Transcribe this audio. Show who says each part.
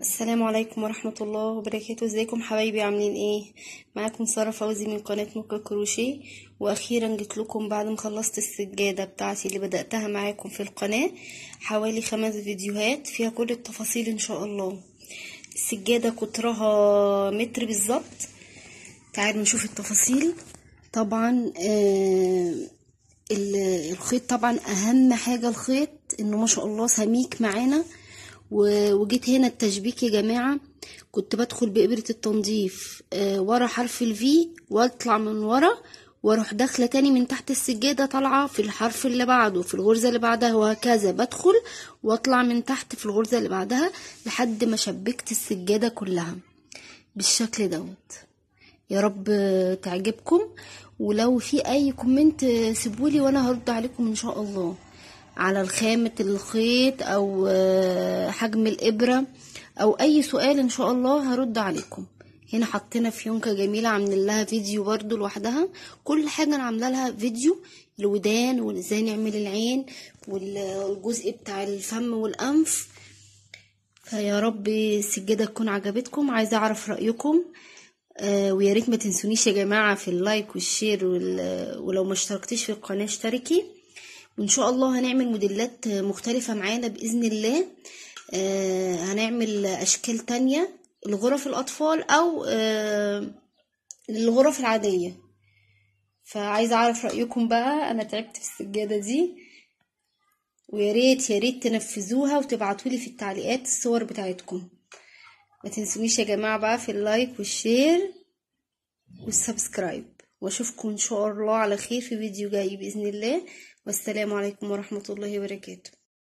Speaker 1: السلام عليكم ورحمة الله وبركاته ازيكم حبايبي عاملين ايه معاكم سارة فوزي من قناة موكا كروشيه واخيرا جيت لكم بعد ما خلصت السجادة بتاعتي اللي بدأتها معاكم في القناة حوالي خمس فيديوهات فيها كل التفاصيل ان شاء الله السجادة قطرها متر بالظبط تعالوا نشوف التفاصيل طبعا آه الخيط طبعا اهم حاجة الخيط انه ما شاء الله سميك معانا وجيت هنا التشبيك يا جماعة كنت بدخل بإبرة التنظيف آه، ورا حرف الفي واطلع من ورا واروح داخلة تاني من تحت السجادة طالعة في الحرف اللي بعده في الغرزة اللي بعدها وهكذا بدخل واطلع من تحت في الغرزة اللي بعدها لحد ما شبكت السجادة كلها بالشكل دوت يا رب تعجبكم ولو في اي كومنت سيبولي وانا هرد عليكم ان شاء الله على الخامة الخيط أو آه، حجم الإبرة أو أي سؤال إن شاء الله هرد عليكم هنا حطينا فيونكة جميلة عاملين لها فيديو برضو لوحدها كل حاجة أنا عاملة لها فيديو الودان وازاي نعمل العين والجزء بتاع الفم والأنف فيا رب السجادة تكون عجبتكم عايزة أعرف رأيكم آه، ويا ريت ما تنسونيش يا جماعة في اللايك والشير ولو ما اشتركتيش في القناة اشتركي وان شاء الله هنعمل موديلات مختلفة معانا باذن الله آه، هنعمل اشكال تانية لغرف الاطفال او آه للغرف العادية فعايزة اعرف رأيكم بقى انا تعبت في السجادة دي ويا ريت يا ريت تنفذوها وتبعتولي في التعليقات الصور بتاعتكم ما تنسونيش يا جماعة بقى في اللايك والشير والسبسكرايب واشوفكم ان شاء الله على خير في فيديو جاي باذن الله والسلام عليكم ورحمه الله وبركاته